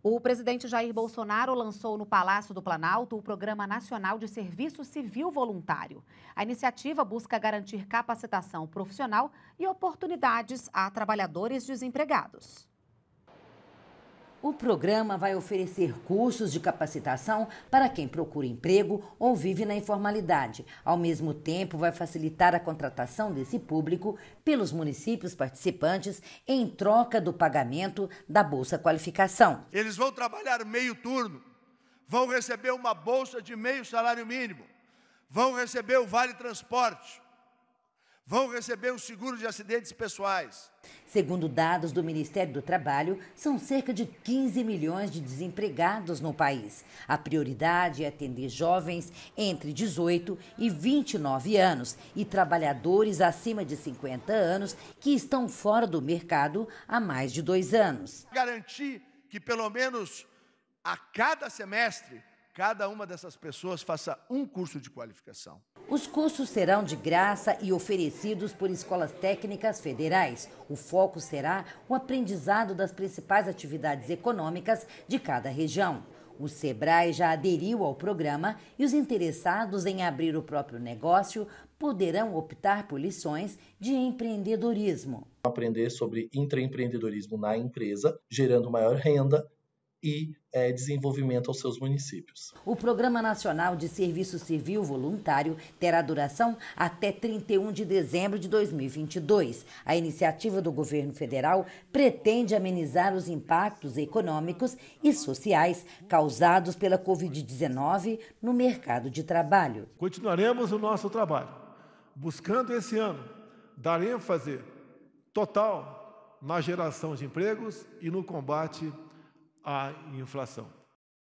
O presidente Jair Bolsonaro lançou no Palácio do Planalto o Programa Nacional de Serviço Civil Voluntário. A iniciativa busca garantir capacitação profissional e oportunidades a trabalhadores desempregados. O programa vai oferecer cursos de capacitação para quem procura emprego ou vive na informalidade. Ao mesmo tempo, vai facilitar a contratação desse público pelos municípios participantes em troca do pagamento da Bolsa Qualificação. Eles vão trabalhar meio turno, vão receber uma bolsa de meio salário mínimo, vão receber o vale transporte vão receber o seguro de acidentes pessoais. Segundo dados do Ministério do Trabalho, são cerca de 15 milhões de desempregados no país. A prioridade é atender jovens entre 18 e 29 anos e trabalhadores acima de 50 anos que estão fora do mercado há mais de dois anos. Garantir que pelo menos a cada semestre cada uma dessas pessoas faça um curso de qualificação. Os cursos serão de graça e oferecidos por escolas técnicas federais. O foco será o aprendizado das principais atividades econômicas de cada região. O Sebrae já aderiu ao programa e os interessados em abrir o próprio negócio poderão optar por lições de empreendedorismo aprender sobre intraempreendedorismo na empresa, gerando maior renda, e é, desenvolvimento aos seus municípios. O Programa Nacional de Serviço Civil Voluntário terá duração até 31 de dezembro de 2022. A iniciativa do governo federal pretende amenizar os impactos econômicos e sociais causados pela Covid-19 no mercado de trabalho. Continuaremos o nosso trabalho, buscando esse ano dar ênfase total na geração de empregos e no combate à inflação.